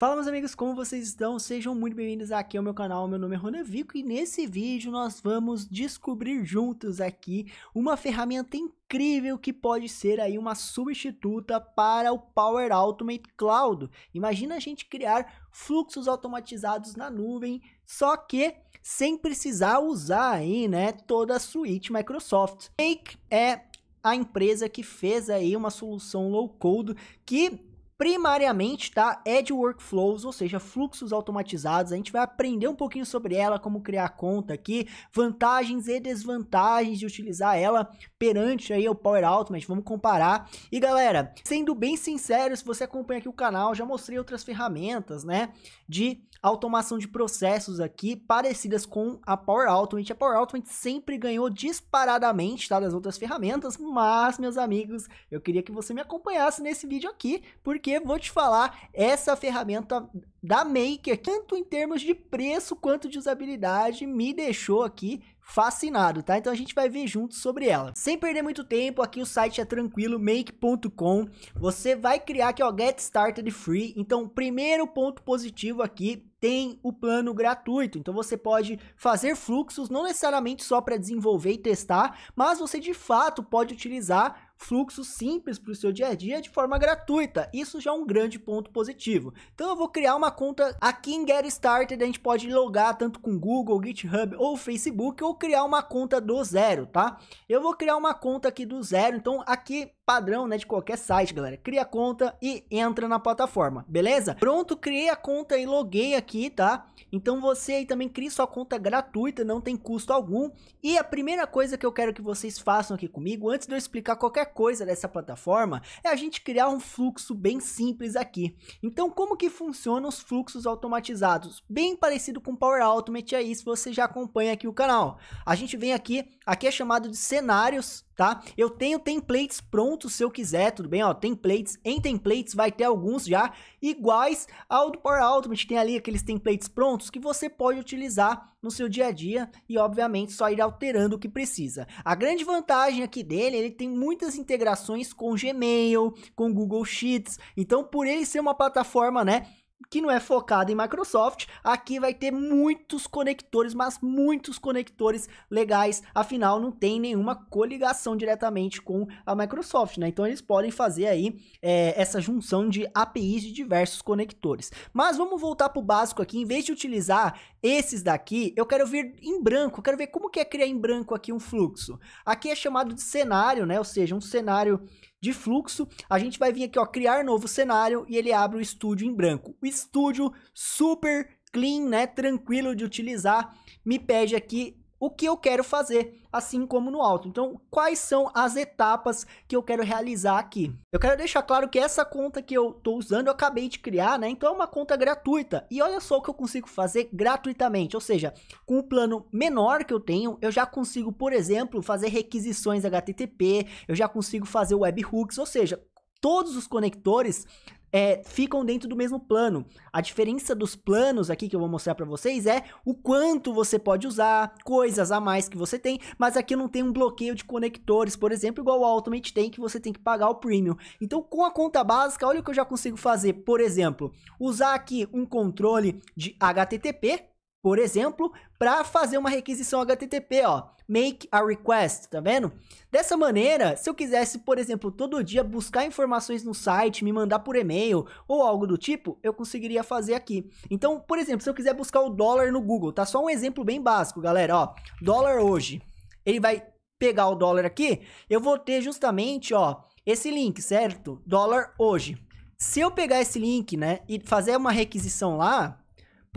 Fala meus amigos, como vocês estão? Sejam muito bem-vindos aqui ao meu canal, meu nome é Ronavico e nesse vídeo nós vamos descobrir juntos aqui uma ferramenta incrível que pode ser aí uma substituta para o Power Automate Cloud. Imagina a gente criar fluxos automatizados na nuvem, só que sem precisar usar aí, né, toda a suíte Microsoft. Make é a empresa que fez aí uma solução low code que primariamente, tá? É de workflows, ou seja, fluxos automatizados. A gente vai aprender um pouquinho sobre ela, como criar conta aqui, vantagens e desvantagens de utilizar ela perante aí o Power Automate. Vamos comparar. E galera, sendo bem sincero, se você acompanha aqui o canal, já mostrei outras ferramentas, né, de automação de processos aqui parecidas com a Power Automate. A Power Automate sempre ganhou disparadamente, tá, das outras ferramentas, mas meus amigos, eu queria que você me acompanhasse nesse vídeo aqui, porque porque vou te falar, essa ferramenta da Maker, tanto em termos de preço quanto de usabilidade, me deixou aqui fascinado, tá? Então a gente vai ver juntos sobre ela. Sem perder muito tempo, aqui o site é tranquilo, make.com. Você vai criar aqui, ó, Get Started Free. Então, primeiro ponto positivo aqui, tem o plano gratuito. Então você pode fazer fluxos, não necessariamente só para desenvolver e testar, mas você de fato pode utilizar fluxo simples para o seu dia a dia de forma gratuita. Isso já é um grande ponto positivo. Então eu vou criar uma conta aqui em Get Started, a gente pode logar tanto com Google, GitHub ou Facebook ou criar uma conta do zero, tá? Eu vou criar uma conta aqui do zero, então aqui padrão, né, de qualquer site, galera. Cria a conta e entra na plataforma, beleza? Pronto, criei a conta e loguei aqui, tá? Então você aí também cria sua conta gratuita, não tem custo algum. E a primeira coisa que eu quero que vocês façam aqui comigo, antes de eu explicar qualquer coisa dessa plataforma é a gente criar um fluxo bem simples aqui. Então, como que funcionam os fluxos automatizados? Bem parecido com Power Automate aí, se você já acompanha aqui o canal. A gente vem aqui, aqui é chamado de cenários, tá? Eu tenho templates prontos se eu quiser, tudo bem? Ó, templates, em templates vai ter alguns já iguais ao do Power Automate, tem ali aqueles templates prontos que você pode utilizar no seu dia a dia e obviamente só ir alterando o que precisa. A grande vantagem aqui dele, ele tem muitas integrações com Gmail, com Google Sheets, então por ele ser uma plataforma, né, que não é focada em Microsoft, aqui vai ter muitos conectores, mas muitos conectores legais, afinal não tem nenhuma coligação diretamente com a Microsoft, né? Então eles podem fazer aí é, essa junção de APIs de diversos conectores. Mas vamos voltar para o básico aqui, em vez de utilizar esses daqui, eu quero vir em branco, quero ver como que é criar em branco aqui um fluxo. Aqui é chamado de cenário, né? Ou seja, um cenário de fluxo. A gente vai vir aqui, ó, criar novo cenário e ele abre o estúdio em branco. O estúdio super clean, né, tranquilo de utilizar. Me pede aqui o que eu quero fazer, assim como no alto. Então, quais são as etapas que eu quero realizar aqui? Eu quero deixar claro que essa conta que eu estou usando, eu acabei de criar, né? Então, é uma conta gratuita. E olha só o que eu consigo fazer gratuitamente. Ou seja, com o plano menor que eu tenho, eu já consigo, por exemplo, fazer requisições HTTP, eu já consigo fazer webhooks, ou seja, todos os conectores é, ficam dentro do mesmo plano. A diferença dos planos aqui que eu vou mostrar para vocês é o quanto você pode usar, coisas a mais que você tem, mas aqui não tem um bloqueio de conectores, por exemplo, igual o Ultimate tem, que você tem que pagar o Premium. Então, com a conta básica, olha o que eu já consigo fazer. Por exemplo, usar aqui um controle de HTTP, por exemplo, para fazer uma requisição HTTP, ó, make a request, tá vendo? Dessa maneira, se eu quisesse, por exemplo, todo dia buscar informações no site, me mandar por e-mail ou algo do tipo, eu conseguiria fazer aqui. Então, por exemplo, se eu quiser buscar o dólar no Google, tá só um exemplo bem básico, galera, ó, dólar hoje. Ele vai pegar o dólar aqui, eu vou ter justamente, ó, esse link, certo? Dólar hoje. Se eu pegar esse link, né, e fazer uma requisição lá,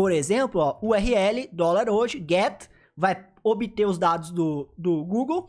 por exemplo, ó, URL, dólar hoje, get, vai obter os dados do, do Google.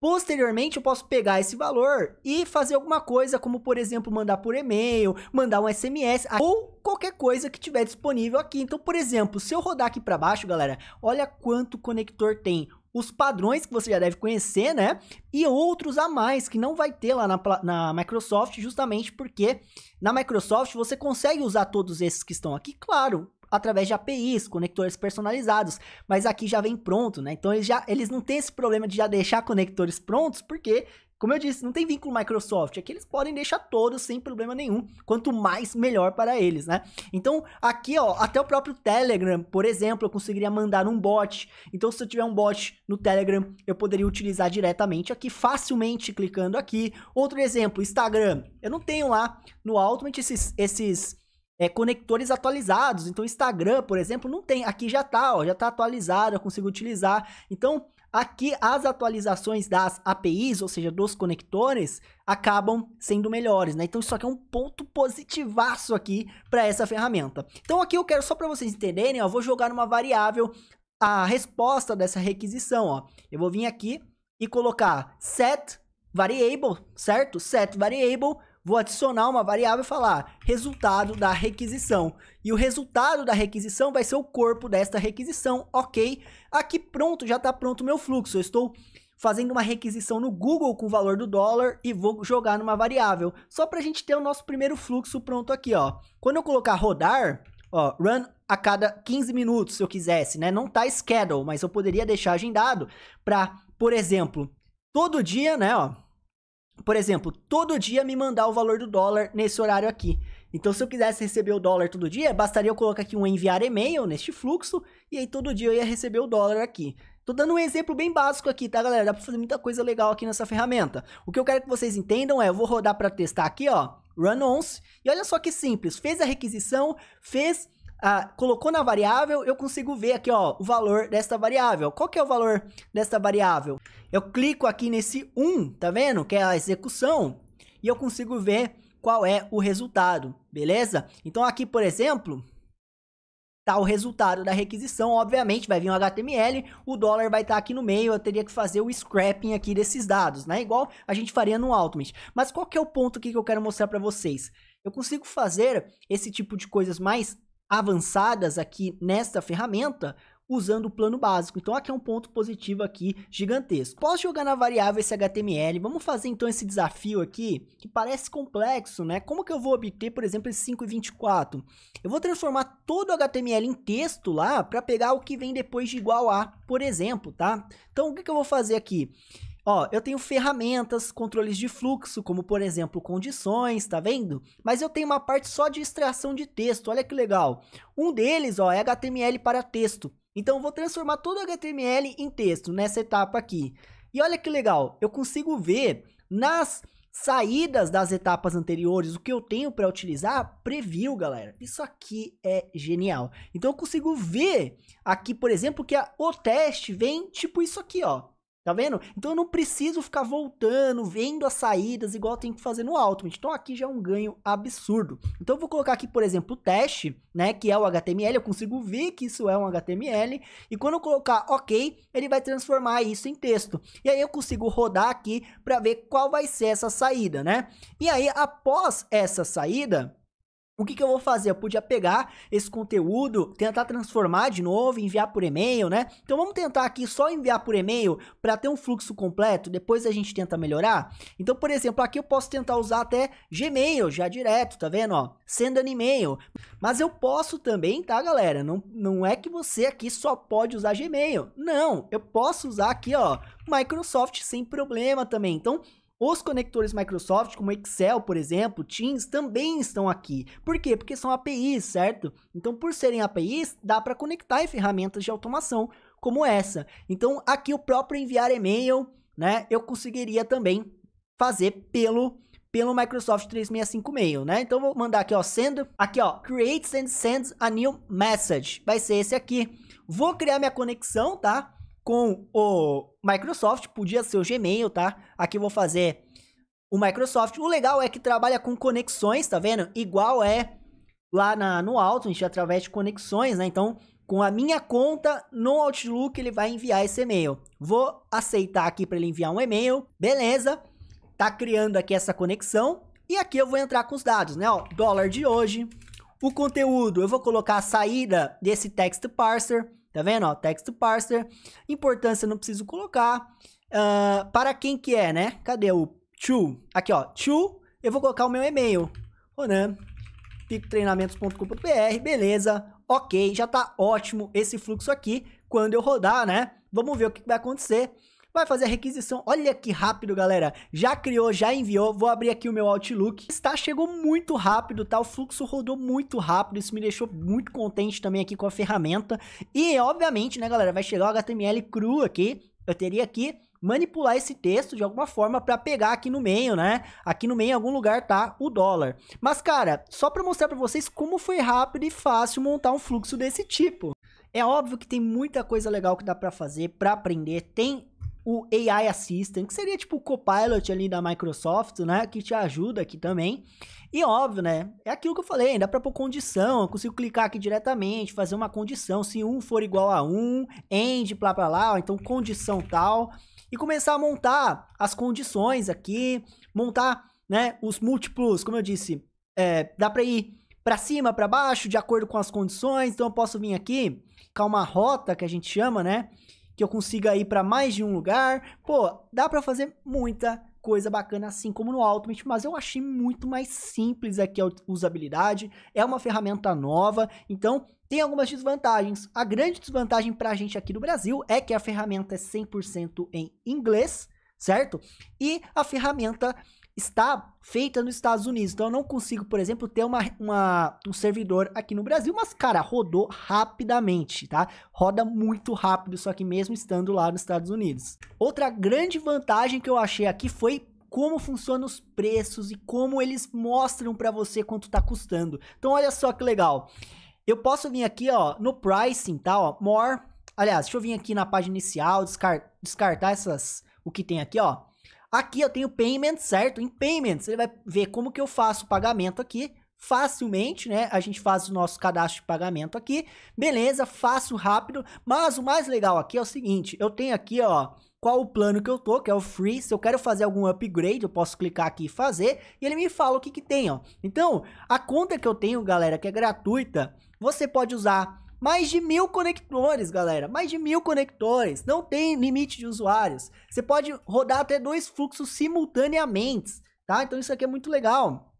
Posteriormente, eu posso pegar esse valor e fazer alguma coisa, como por exemplo, mandar por e-mail, mandar um SMS ou qualquer coisa que tiver disponível aqui. Então, por exemplo, se eu rodar aqui para baixo, galera, olha quanto conector tem. Os padrões que você já deve conhecer, né? E outros a mais que não vai ter lá na, na Microsoft, justamente porque na Microsoft você consegue usar todos esses que estão aqui, claro, através de APIs, conectores personalizados, mas aqui já vem pronto, né? Então eles já eles não têm esse problema de já deixar conectores prontos, porque como eu disse, não tem vínculo Microsoft. Aqui eles podem deixar todos sem problema nenhum. Quanto mais, melhor para eles, né? Então, aqui, ó, até o próprio Telegram, por exemplo, eu conseguiria mandar um bot. Então, se eu tiver um bot no Telegram, eu poderia utilizar diretamente aqui, facilmente clicando aqui. Outro exemplo, Instagram. Eu não tenho lá no Ultimate esses, esses é, conectores atualizados. Então, Instagram, por exemplo, não tem. Aqui já tá, ó, já tá atualizado, eu consigo utilizar. Então, aqui as atualizações das APIs, ou seja, dos conectores, acabam sendo melhores, né? Então isso aqui é um ponto positivaço aqui para essa ferramenta. Então aqui eu quero só para vocês entenderem, ó, eu vou jogar numa variável a resposta dessa requisição, ó. Eu vou vir aqui e colocar set variable, certo? Set variable vou adicionar uma variável e falar resultado da requisição. E o resultado da requisição vai ser o corpo desta requisição, ok? Aqui pronto, já está pronto o meu fluxo. Eu estou fazendo uma requisição no Google com o valor do dólar e vou jogar numa variável. Só para a gente ter o nosso primeiro fluxo pronto aqui, ó. Quando eu colocar rodar, ó, run a cada 15 minutos, se eu quisesse, né? Não tá schedule, mas eu poderia deixar agendado para, por exemplo, todo dia, né, ó, por exemplo, todo dia me mandar o valor do dólar nesse horário aqui. Então, se eu quisesse receber o dólar todo dia, bastaria eu colocar aqui um enviar e-mail neste fluxo, e aí todo dia eu ia receber o dólar aqui. Tô dando um exemplo bem básico aqui, tá, galera? Dá pra fazer muita coisa legal aqui nessa ferramenta. O que eu quero que vocês entendam é, eu vou rodar para testar aqui, ó, run ons, e olha só que simples, fez a requisição, fez ah, colocou na variável, eu consigo ver aqui, ó, o valor desta variável. Qual que é o valor desta variável? Eu clico aqui nesse 1, tá vendo? Que é a execução, e eu consigo ver qual é o resultado, beleza? Então aqui, por exemplo, tá o resultado da requisição, obviamente vai vir um HTML, o dólar vai estar tá aqui no meio, eu teria que fazer o scrapping aqui desses dados, né? Igual a gente faria no Ultimate. Mas qual que é o ponto aqui que eu quero mostrar para vocês? Eu consigo fazer esse tipo de coisas mais avançadas aqui nesta ferramenta usando o plano básico. Então aqui é um ponto positivo aqui gigantesco. Posso jogar na variável esse HTML? Vamos fazer então esse desafio aqui, que parece complexo, né? Como que eu vou obter, por exemplo, esse 5,24? Eu vou transformar todo o HTML em texto lá para pegar o que vem depois de igual a, por exemplo, tá? Então o que, que eu vou fazer aqui? Ó, eu tenho ferramentas, controles de fluxo, como por exemplo condições, tá vendo? Mas eu tenho uma parte só de extração de texto, olha que legal. Um deles, ó, é HTML para texto. Então eu vou transformar todo o HTML em texto nessa etapa aqui. E olha que legal, eu consigo ver nas saídas das etapas anteriores, o que eu tenho para utilizar, preview, galera. Isso aqui é genial. Então eu consigo ver aqui, por exemplo, que a, o teste vem tipo isso aqui, ó. Tá vendo? Então eu não preciso ficar voltando, vendo as saídas, igual tem que fazer no Ultimate. Então aqui já é um ganho absurdo. Então eu vou colocar aqui, por exemplo, o teste, né? Que é o HTML. Eu consigo ver que isso é um HTML. E quando eu colocar OK, ele vai transformar isso em texto. E aí eu consigo rodar aqui para ver qual vai ser essa saída, né? E aí, após essa saída, o que, que eu vou fazer? Eu podia pegar esse conteúdo, tentar transformar de novo, enviar por e-mail, né? Então vamos tentar aqui só enviar por e-mail para ter um fluxo completo, depois a gente tenta melhorar. Então, por exemplo, aqui eu posso tentar usar até Gmail já direto, tá vendo? Sendo send an e-mail. Mas eu posso também, tá, galera? Não, não é que você aqui só pode usar Gmail. Não, eu posso usar aqui, ó, Microsoft sem problema também. Então, os conectores Microsoft, como Excel, por exemplo, Teams, também estão aqui. Por quê? Porque são APIs, certo? Então, por serem APIs, dá para conectar em ferramentas de automação como essa. Então, aqui o próprio enviar e-mail, né? Eu conseguiria também fazer pelo pelo Microsoft 365 Mail, né? Então vou mandar aqui, ó, sendo aqui, ó, create and send a new message. Vai ser esse aqui. Vou criar minha conexão, tá? com o Microsoft, podia ser o Gmail, tá? Aqui eu vou fazer o Microsoft. O legal é que trabalha com conexões, tá vendo? Igual é lá na, no Outlook, através de conexões, né? Então, com a minha conta no Outlook, ele vai enviar esse e-mail. Vou aceitar aqui para ele enviar um e-mail, beleza? Tá criando aqui essa conexão. E aqui eu vou entrar com os dados, né? Ó, dólar de hoje. O conteúdo, eu vou colocar a saída desse text parser Tá vendo? Ó, texto parser. Importância não preciso colocar. Uh, para quem que é, né? Cadê o to? Aqui, ó. To, eu vou colocar o meu e-mail. Ronan, pictreinamentos.com.br. Beleza. Ok, já tá ótimo esse fluxo aqui. Quando eu rodar, né? Vamos ver o que vai acontecer vai fazer a requisição. Olha que rápido, galera. Já criou, já enviou. Vou abrir aqui o meu Outlook. Está, chegou muito rápido, tá? O fluxo rodou muito rápido. Isso me deixou muito contente também aqui com a ferramenta. E, obviamente, né, galera, vai chegar o HTML cru aqui. Eu teria aqui manipular esse texto de alguma forma para pegar aqui no meio, né? Aqui no meio em algum lugar tá o dólar. Mas cara, só para mostrar para vocês como foi rápido e fácil montar um fluxo desse tipo. É óbvio que tem muita coisa legal que dá para fazer, para aprender, tem o AI Assistant, que seria tipo o Copilot ali da Microsoft, né? Que te ajuda aqui também. E óbvio, né? É aquilo que eu falei, dá para pôr condição. Eu consigo clicar aqui diretamente, fazer uma condição. Se um for igual a um, end, blá blá lá, então condição tal. E começar a montar as condições aqui, montar, né? Os múltiplos, como eu disse, é, dá para ir para cima, para baixo, de acordo com as condições. Então eu posso vir aqui, calma é rota que a gente chama, né? que eu consiga ir para mais de um lugar. Pô, dá para fazer muita coisa bacana assim como no Ultimate, mas eu achei muito mais simples aqui a usabilidade, é uma ferramenta nova, então tem algumas desvantagens. A grande desvantagem para a gente aqui no Brasil é que a ferramenta é 100% em inglês, certo? E a ferramenta está feita nos Estados Unidos. Então eu não consigo, por exemplo, ter uma, uma, um servidor aqui no Brasil, mas cara, rodou rapidamente, tá? Roda muito rápido, só que mesmo estando lá nos Estados Unidos. Outra grande vantagem que eu achei aqui foi como funcionam os preços e como eles mostram para você quanto está custando. Então olha só que legal. Eu posso vir aqui, ó, no pricing, tá, ó, more. Aliás, deixa eu vir aqui na página inicial, descartar essas o que tem aqui, ó. Aqui eu tenho payments, certo? Em payments, ele vai ver como que eu faço o pagamento aqui facilmente, né? A gente faz o nosso cadastro de pagamento aqui. Beleza, fácil, rápido. Mas o mais legal aqui é o seguinte, eu tenho aqui, ó, qual o plano que eu tô, que é o free. Se eu quero fazer algum upgrade, eu posso clicar aqui e fazer, e ele me fala o que que tem, ó. Então, a conta que eu tenho, galera, que é gratuita, você pode usar mais de mil conectores, galera. Mais de mil conectores. Não tem limite de usuários. Você pode rodar até dois fluxos simultaneamente, tá? Então isso aqui é muito legal.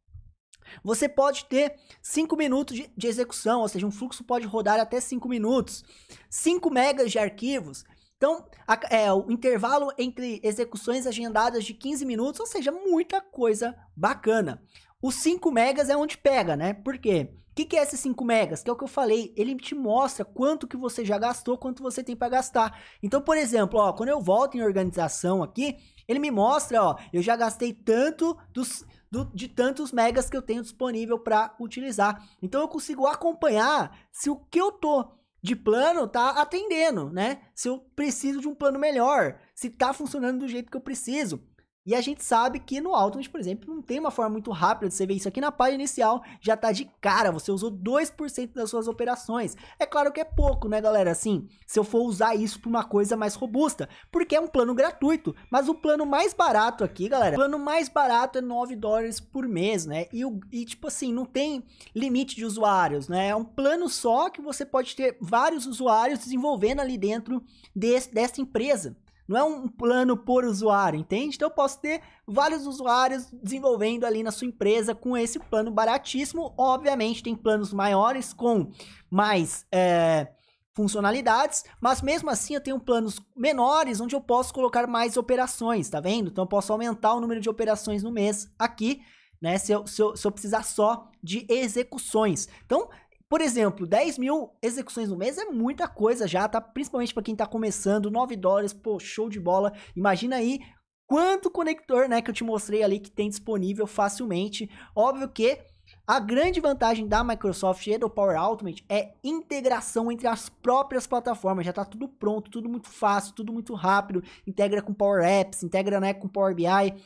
Você pode ter 5 minutos de, de, execução, ou seja, um fluxo pode rodar até 5 minutos. 5 megas de arquivos. Então, a, é, o intervalo entre execuções agendadas de 15 minutos, ou seja, muita coisa bacana. Os 5 megas é onde pega, né? Por quê? O que, que, é esses 5 megas? Que é o que eu falei, ele te mostra quanto que você já gastou, quanto você tem para gastar. Então, por exemplo, ó, quando eu volto em organização aqui, ele me mostra, ó, eu já gastei tanto dos, do, de tantos megas que eu tenho disponível para utilizar. Então, eu consigo acompanhar se o que eu tô de plano tá atendendo, né? Se eu preciso de um plano melhor, se tá funcionando do jeito que eu preciso. E a gente sabe que no Ultimate, por exemplo, não tem uma forma muito rápida de você ver isso aqui na página inicial, já tá de cara, você usou 2% das suas operações. É claro que é pouco, né, galera? Assim, se eu for usar isso para uma coisa mais robusta, porque é um plano gratuito, mas o plano mais barato aqui, galera, o plano mais barato é 9 dólares por mês, né? E, e tipo assim, não tem limite de usuários, né? É um plano só que você pode ter vários usuários desenvolvendo ali dentro desse, dessa empresa. Não é um plano por usuário, entende? Então eu posso ter vários usuários desenvolvendo ali na sua empresa com esse plano baratíssimo. Obviamente tem planos maiores com mais é, funcionalidades, mas mesmo assim eu tenho planos menores onde eu posso colocar mais operações, tá vendo? Então eu posso aumentar o número de operações no mês aqui. Né, se, eu, se, eu, se eu precisar só de execuções. Então, por exemplo, 10 mil execuções no mês é muita coisa já, tá? Principalmente para quem tá começando, 9 dólares, pô, show de bola. Imagina aí quanto conector, né, que eu te mostrei ali que tem disponível facilmente. Óbvio que a grande vantagem da Microsoft e do Power Automate é integração entre as próprias plataformas. Já está tudo pronto, tudo muito fácil, tudo muito rápido. Integra com Power Apps, integra né, com Power BI,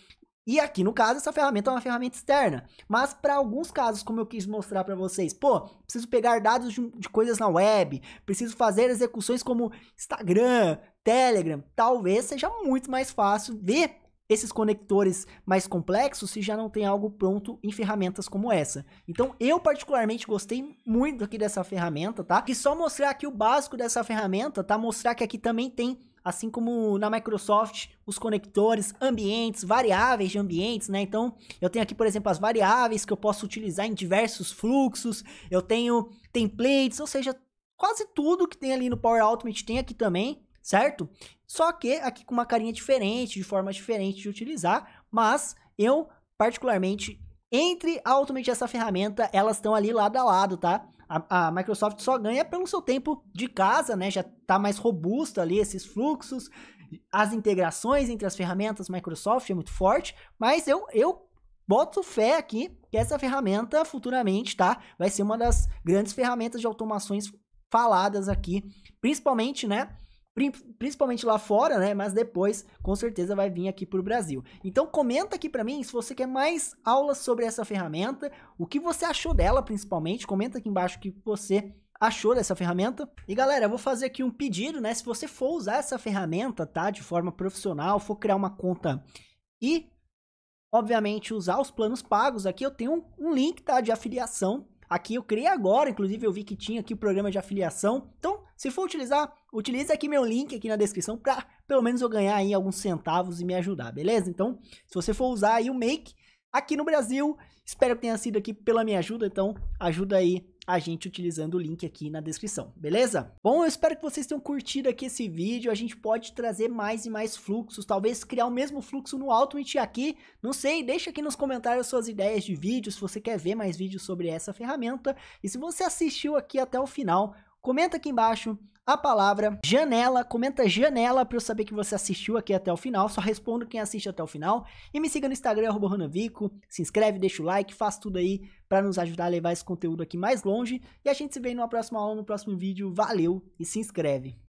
e aqui no caso, essa ferramenta é uma ferramenta externa. Mas para alguns casos, como eu quis mostrar para vocês, pô, preciso pegar dados de, de, coisas na web, preciso fazer execuções como Instagram, Telegram, talvez seja muito mais fácil ver esses conectores mais complexos se já não tem algo pronto em ferramentas como essa. Então, eu particularmente gostei muito aqui dessa ferramenta, tá? Que só mostrar aqui o básico dessa ferramenta, tá? Mostrar que aqui também tem assim como na Microsoft, os conectores, ambientes, variáveis de ambientes, né? Então, eu tenho aqui, por exemplo, as variáveis que eu posso utilizar em diversos fluxos, eu tenho templates, ou seja, quase tudo que tem ali no Power Automate tem aqui também, certo? Só que aqui com uma carinha diferente, de forma diferente de utilizar, mas eu particularmente entre a Automate e essa ferramenta, elas estão ali lado a lado, tá? a, a, Microsoft só ganha pelo seu tempo de casa, né? Já tá mais robusto ali esses fluxos, as integrações entre as ferramentas Microsoft é muito forte, mas eu, eu boto fé aqui que essa ferramenta futuramente, tá? Vai ser uma das grandes ferramentas de automações faladas aqui, principalmente, né? principalmente lá fora, né? Mas depois, com certeza, vai vir aqui para o Brasil. Então, comenta aqui para mim se você quer mais aulas sobre essa ferramenta, o que você achou dela, principalmente. Comenta aqui embaixo o que você achou dessa ferramenta. E galera, eu vou fazer aqui um pedido, né? Se você for usar essa ferramenta, tá? De forma profissional, for criar uma conta e, obviamente, usar os planos pagos, aqui eu tenho um, um link, tá? De afiliação Aqui eu criei agora, inclusive eu vi que tinha aqui o programa de afiliação. Então, se for utilizar, utilize aqui meu link aqui na descrição para pelo menos eu ganhar aí alguns centavos e me ajudar, beleza? Então, se você for usar aí o Make aqui no Brasil, espero que tenha sido aqui pela minha ajuda, então ajuda aí a gente utilizando o link aqui na descrição, beleza? Bom, eu espero que vocês tenham curtido aqui esse vídeo, a gente pode trazer mais e mais fluxos, talvez criar o mesmo fluxo no Ultimate aqui, não sei, deixa aqui nos comentários suas ideias de vídeo, se você quer ver mais vídeos sobre essa ferramenta, e se você assistiu aqui até o final, comenta aqui embaixo a palavra janela. Comenta janela para eu saber que você assistiu aqui até o final. Só respondo quem assiste até o final. E me siga no Instagram, Ronavico. Se inscreve, deixa o like, faz tudo aí para nos ajudar a levar esse conteúdo aqui mais longe. E a gente se vê numa próxima aula, no próximo vídeo. Valeu e se inscreve.